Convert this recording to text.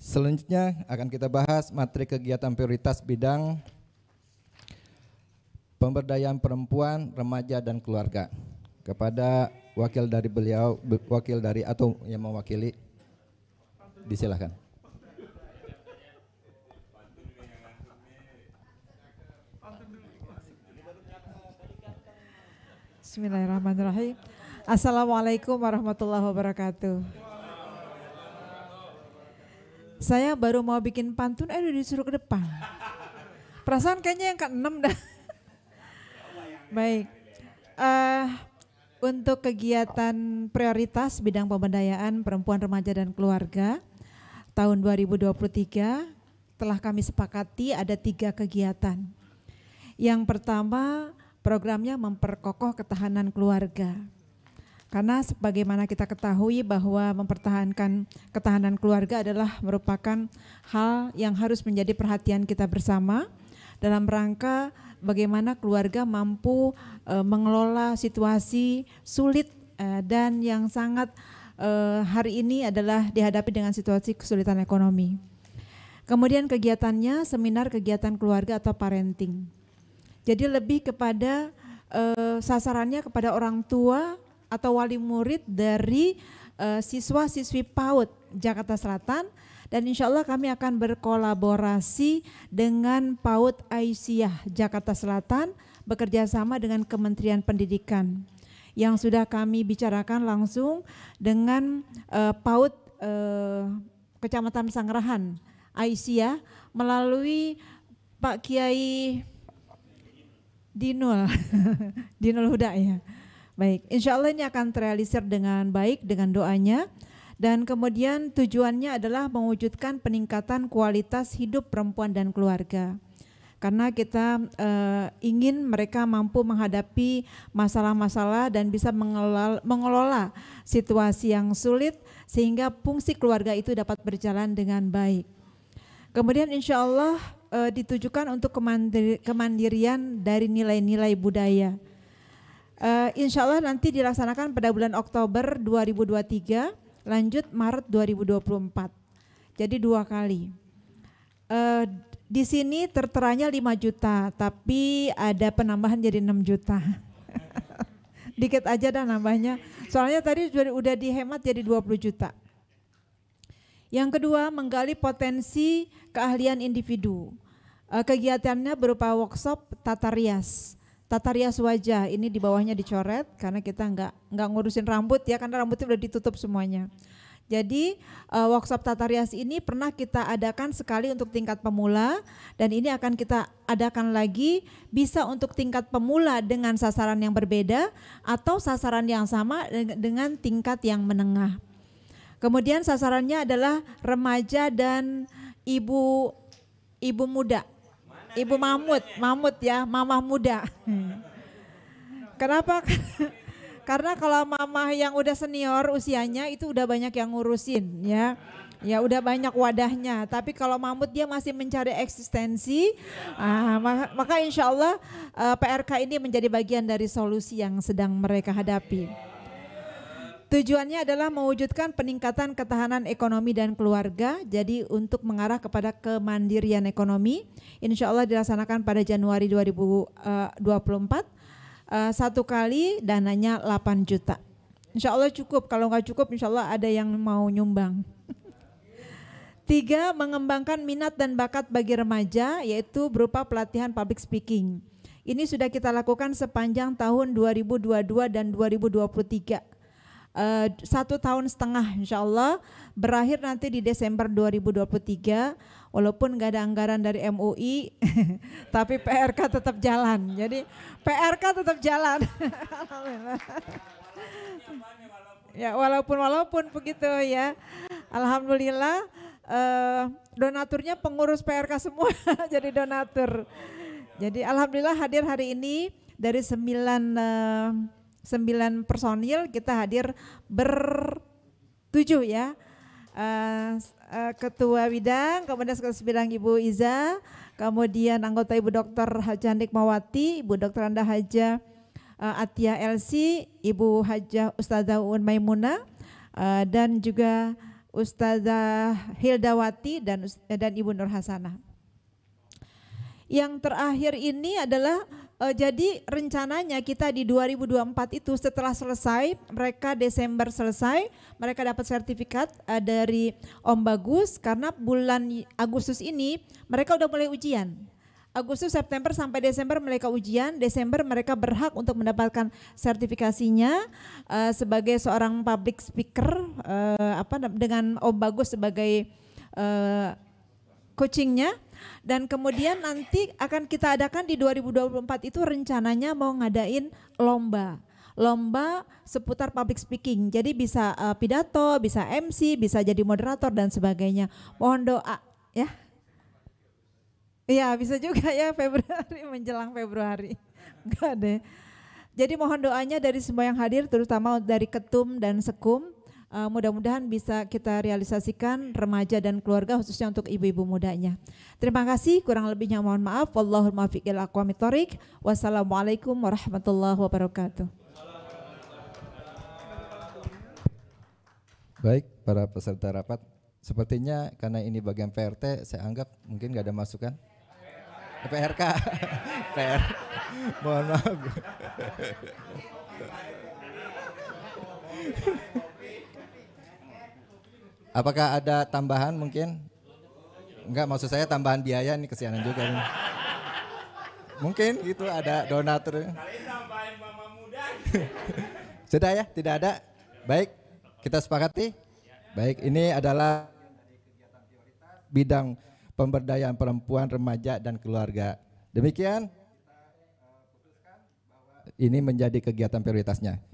Selanjutnya akan kita bahas materi kegiatan prioritas bidang pemberdayaan perempuan, remaja dan keluarga. Kepada wakil dari beliau, wakil dari atau yang mewakili, disilahkan. Bismillahirrahmanirrahim. Assalamualaikum warahmatullahi wabarakatuh. Saya baru mau bikin pantun, eh udah disuruh ke depan. Perasaan kayaknya yang ke keenam dah. Baik. Uh, untuk kegiatan prioritas bidang pemberdayaan perempuan, remaja, dan keluarga tahun 2023 telah kami sepakati ada tiga kegiatan. Yang pertama programnya memperkokoh ketahanan keluarga. Karena sebagaimana kita ketahui bahwa mempertahankan ketahanan keluarga adalah merupakan hal yang harus menjadi perhatian kita bersama dalam rangka bagaimana keluarga mampu e, mengelola situasi sulit e, dan yang sangat e, hari ini adalah dihadapi dengan situasi kesulitan ekonomi. Kemudian kegiatannya seminar kegiatan keluarga atau parenting. Jadi lebih kepada e, sasarannya kepada orang tua atau wali murid dari uh, siswa-siswi PAUD Jakarta Selatan dan insya Allah kami akan berkolaborasi dengan PAUD Aisyah Jakarta Selatan bekerja sama dengan Kementerian Pendidikan yang sudah kami bicarakan langsung dengan uh, PAUD uh, Kecamatan Sangrahan Aisyah melalui Pak Kiai Dinul Dinul Huda ya Baik, insya Allah ini akan terrealisir dengan baik dengan doanya. Dan kemudian tujuannya adalah mewujudkan peningkatan kualitas hidup perempuan dan keluarga. Karena kita eh, ingin mereka mampu menghadapi masalah-masalah dan bisa mengelola, mengelola situasi yang sulit sehingga fungsi keluarga itu dapat berjalan dengan baik. Kemudian insya Allah eh, ditujukan untuk kemandirian dari nilai-nilai budaya Uh, eh, insya Allah nanti dilaksanakan pada bulan Oktober 2023, lanjut Maret 2024. Jadi dua kali. Uh, di sini terteranya 5 juta, tapi ada penambahan jadi 6 juta. Dikit aja dah nambahnya. Soalnya tadi sudah dihemat jadi 20 juta. Yang kedua, menggali potensi keahlian individu. Eh, kegiatannya berupa workshop tatarias. rias tata rias wajah ini di bawahnya dicoret karena kita nggak nggak ngurusin rambut ya karena rambutnya udah ditutup semuanya. Jadi uh, workshop tata rias ini pernah kita adakan sekali untuk tingkat pemula dan ini akan kita adakan lagi bisa untuk tingkat pemula dengan sasaran yang berbeda atau sasaran yang sama dengan tingkat yang menengah. Kemudian sasarannya adalah remaja dan ibu ibu muda Ibu Mamut, Mamut ya, Mama muda. Kenapa? Karena kalau mama yang udah senior usianya itu udah banyak yang ngurusin ya. Ya udah banyak wadahnya, tapi kalau Mamut dia masih mencari eksistensi, ah, maka insya Allah uh, eh, PRK ini menjadi bagian dari solusi yang sedang mereka hadapi. Tujuannya adalah mewujudkan peningkatan ketahanan ekonomi dan keluarga, jadi untuk mengarah kepada kemandirian ekonomi. Insya Allah dilaksanakan pada Januari 2024, eh, eh, satu kali dananya 8 juta. Insya Allah cukup, kalau nggak cukup insya Allah ada yang mau nyumbang. Tiga, mengembangkan minat dan bakat bagi remaja, yaitu berupa pelatihan public speaking. Ini sudah kita lakukan sepanjang tahun 2022 dan 2023 Eh, satu tahun setengah insya Allah berakhir nanti di Desember 2023 walaupun nggak ada anggaran dari MUI tapi PRK tetap jalan jadi PRK tetap jalan ya walaupun walaupun begitu ya Alhamdulillah eh, donaturnya pengurus PRK semua jadi donatur jadi Alhamdulillah hadir hari ini dari sembilan uh, 9 personil kita hadir bertujuh ya. Uh, uh, Ketua bidang kemudian Sekretaris Bidang Ibu Iza, kemudian anggota Ibu dokter Haja Nikmawati, Ibu dokter Anda Haja uh, Atia LC, Ibu Haja Ustazah Uun Maimuna, uh, eh, dan juga Ustazah Hildawati dan dan Ibu Nur Hasanah. Yang terakhir ini adalah Uh, jadi rencananya kita di 2024 itu setelah selesai, mereka Desember selesai, mereka dapat sertifikat uh, dari Om Bagus karena bulan Agustus ini mereka udah mulai ujian. Agustus, September sampai Desember mereka ujian. Desember mereka berhak untuk mendapatkan sertifikasinya uh, sebagai seorang public speaker uh, apa dengan Om Bagus sebagai uh, coachingnya dan kemudian nanti akan kita adakan di 2024 itu rencananya mau ngadain lomba lomba seputar public speaking. Jadi bisa uh, pidato, bisa MC, bisa jadi moderator dan sebagainya. Mohon doa ya. Iya, bisa juga ya Februari menjelang Februari. Enggak deh. Jadi mohon doanya dari semua yang hadir terutama dari ketum dan sekum Uh, mudah-mudahan bisa kita realisasikan remaja dan keluarga khususnya untuk ibu-ibu mudanya. Terima kasih, kurang lebihnya mohon maaf. Wallahul muwaffiq ila Wassalamualaikum warahmatullahi wabarakatuh. Baik, para peserta rapat, sepertinya karena ini bagian PRT, saya anggap mungkin nggak ada masukan. PRK, PR, mohon maaf. Apakah ada tambahan mungkin? Enggak, maksud saya tambahan biaya nih kesianan juga nih. Mungkin itu ada donatur. tambahin Sudah ya, tidak ada. Baik, kita sepakati. Baik, ini adalah bidang pemberdayaan perempuan, remaja dan keluarga. Demikian eh, ini menjadi kegiatan prioritasnya.